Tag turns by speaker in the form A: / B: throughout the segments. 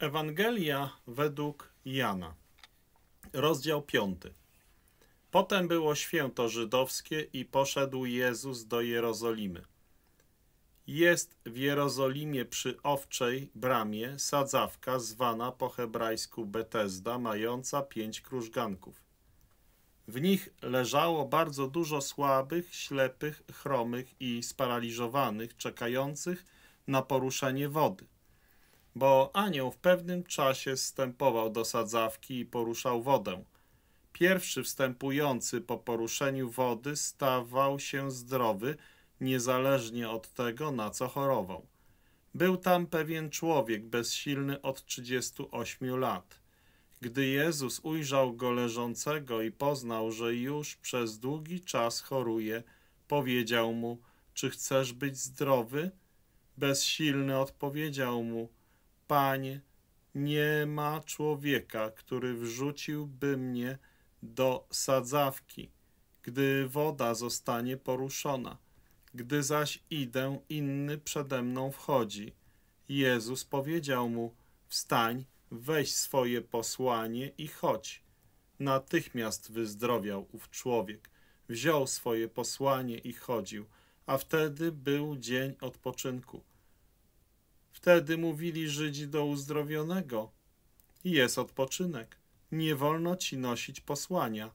A: Ewangelia według Jana, rozdział 5. Potem było święto żydowskie i poszedł Jezus do Jerozolimy. Jest w Jerozolimie przy owczej bramie sadzawka zwana po hebrajsku Betesda, mająca pięć krużganków. W nich leżało bardzo dużo słabych, ślepych, chromych i sparaliżowanych, czekających na poruszenie wody – bo anioł w pewnym czasie wstępował do sadzawki i poruszał wodę. Pierwszy wstępujący po poruszeniu wody stawał się zdrowy, niezależnie od tego, na co chorował. Był tam pewien człowiek bezsilny od 38 lat. Gdy Jezus ujrzał go leżącego i poznał, że już przez długi czas choruje, powiedział mu, czy chcesz być zdrowy? Bezsilny odpowiedział mu, Panie, nie ma człowieka, który wrzuciłby mnie do sadzawki, gdy woda zostanie poruszona. Gdy zaś idę, inny przede mną wchodzi. Jezus powiedział mu, wstań, weź swoje posłanie i chodź. Natychmiast wyzdrowiał ów człowiek. Wziął swoje posłanie i chodził, a wtedy był dzień odpoczynku. Wtedy mówili Żydzi do uzdrowionego: Jest odpoczynek, nie wolno ci nosić posłania.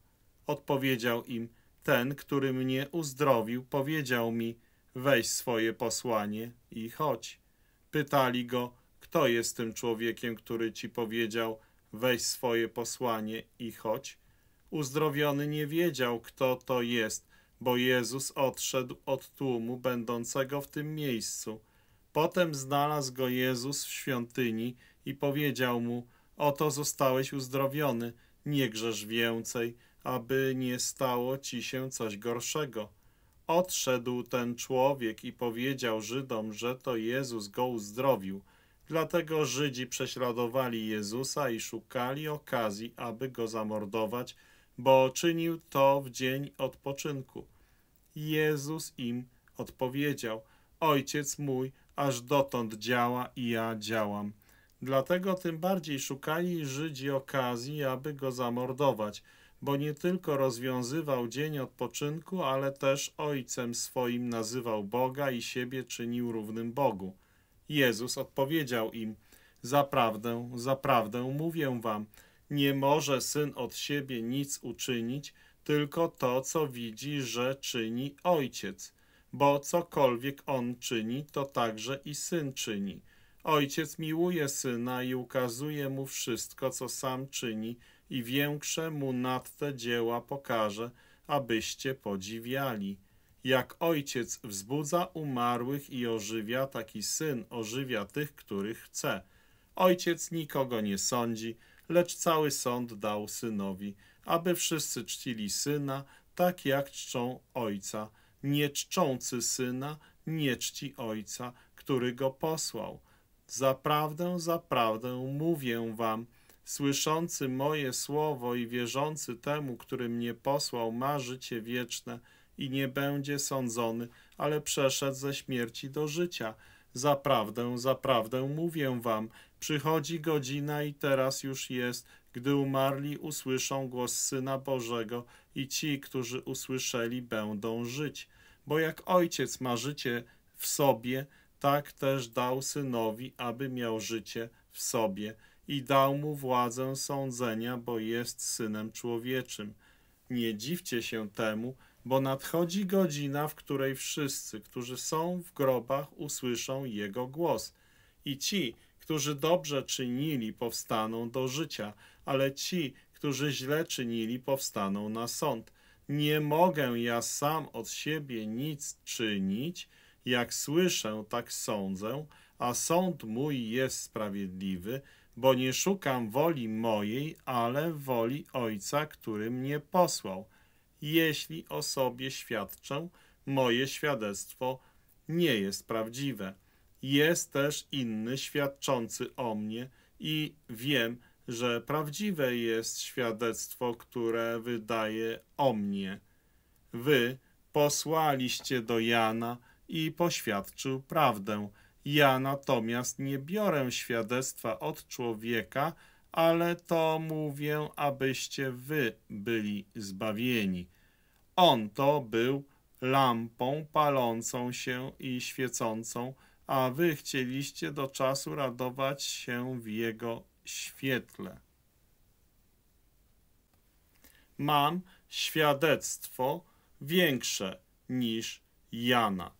A: Odpowiedział im: Ten, który mnie uzdrowił, powiedział mi: Weź swoje posłanie i chodź. Pytali go: Kto jest tym człowiekiem, który ci powiedział: Weź swoje posłanie i chodź? Uzdrowiony nie wiedział, kto to jest, bo Jezus odszedł od tłumu będącego w tym miejscu Potem znalazł go Jezus w świątyni i powiedział mu, oto zostałeś uzdrowiony, nie grzesz więcej, aby nie stało ci się coś gorszego. Odszedł ten człowiek i powiedział Żydom, że to Jezus go uzdrowił. Dlatego Żydzi prześladowali Jezusa i szukali okazji, aby go zamordować, bo czynił to w dzień odpoczynku. Jezus im odpowiedział, Ojciec mój aż dotąd działa i ja działam. Dlatego tym bardziej szukali Żydzi okazji, aby go zamordować, bo nie tylko rozwiązywał dzień odpoczynku, ale też ojcem swoim nazywał Boga i siebie czynił równym Bogu. Jezus odpowiedział im, Zaprawdę, zaprawdę mówię wam, nie może syn od siebie nic uczynić, tylko to, co widzi, że czyni ojciec bo cokolwiek on czyni, to także i syn czyni. Ojciec miłuje syna i ukazuje mu wszystko, co sam czyni, i większe mu nad te dzieła pokaże, abyście podziwiali. Jak ojciec wzbudza umarłych i ożywia, taki syn ożywia tych, których chce. Ojciec nikogo nie sądzi, lecz cały sąd dał synowi, aby wszyscy czcili syna, tak jak czczą ojca nie czczący syna, nie czci ojca, który go posłał. Zaprawdę, zaprawdę mówię wam, słyszący moje słowo i wierzący temu, który mnie posłał, ma życie wieczne i nie będzie sądzony, ale przeszedł ze śmierci do życia. Zaprawdę, zaprawdę mówię wam, przychodzi godzina i teraz już jest, gdy umarli, usłyszą głos Syna Bożego i ci, którzy usłyszeli, będą żyć. Bo jak Ojciec ma życie w sobie, tak też dał Synowi, aby miał życie w sobie i dał mu władzę sądzenia, bo jest Synem Człowieczym. Nie dziwcie się temu, bo nadchodzi godzina, w której wszyscy, którzy są w grobach, usłyszą Jego głos. I ci, którzy dobrze czynili, powstaną do życia, ale ci, którzy źle czynili, powstaną na sąd. Nie mogę ja sam od siebie nic czynić, jak słyszę, tak sądzę, a sąd mój jest sprawiedliwy, bo nie szukam woli mojej, ale woli Ojca, który mnie posłał. Jeśli o sobie świadczę, moje świadectwo nie jest prawdziwe. Jest też inny świadczący o mnie i wiem, że że prawdziwe jest świadectwo, które wydaje o mnie. Wy posłaliście do Jana i poświadczył prawdę. Ja natomiast nie biorę świadectwa od człowieka, ale to mówię, abyście wy byli zbawieni. On to był lampą palącą się i świecącą, a wy chcieliście do czasu radować się w jego świetle. Mam świadectwo większe niż Jana,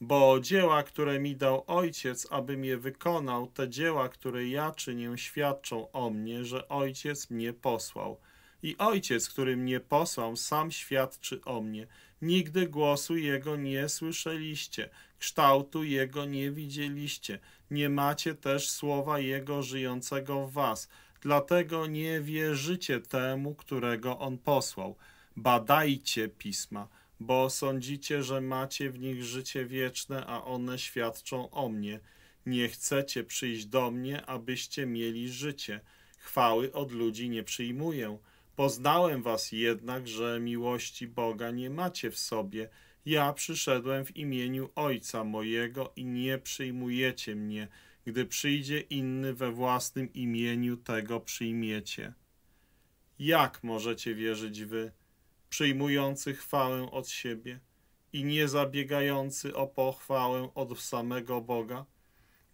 A: bo dzieła, które mi dał Ojciec, abym je wykonał, te dzieła, które ja czynię, świadczą o mnie, że Ojciec mnie posłał. I Ojciec, który mnie posłał, sam świadczy o mnie. Nigdy głosu Jego nie słyszeliście, kształtu Jego nie widzieliście, nie macie też słowa Jego żyjącego w was, dlatego nie wierzycie temu, którego On posłał. Badajcie pisma, bo sądzicie, że macie w nich życie wieczne, a one świadczą o mnie. Nie chcecie przyjść do mnie, abyście mieli życie. Chwały od ludzi nie przyjmuję. Poznałem was jednak, że miłości Boga nie macie w sobie. Ja przyszedłem w imieniu Ojca mojego i nie przyjmujecie mnie. Gdy przyjdzie inny we własnym imieniu, tego przyjmiecie. Jak możecie wierzyć wy, przyjmujący chwałę od siebie i nie zabiegający o pochwałę od samego Boga?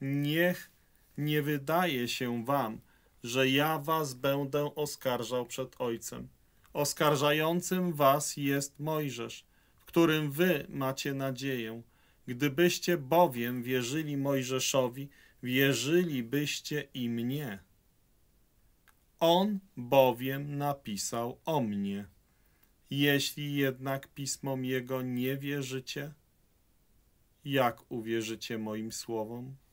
A: Niech nie wydaje się wam, że ja was będę oskarżał przed Ojcem. Oskarżającym was jest Mojżesz, w którym wy macie nadzieję. Gdybyście bowiem wierzyli Mojżeszowi, wierzylibyście i mnie. On bowiem napisał o mnie. Jeśli jednak pismom Jego nie wierzycie, jak uwierzycie moim słowom?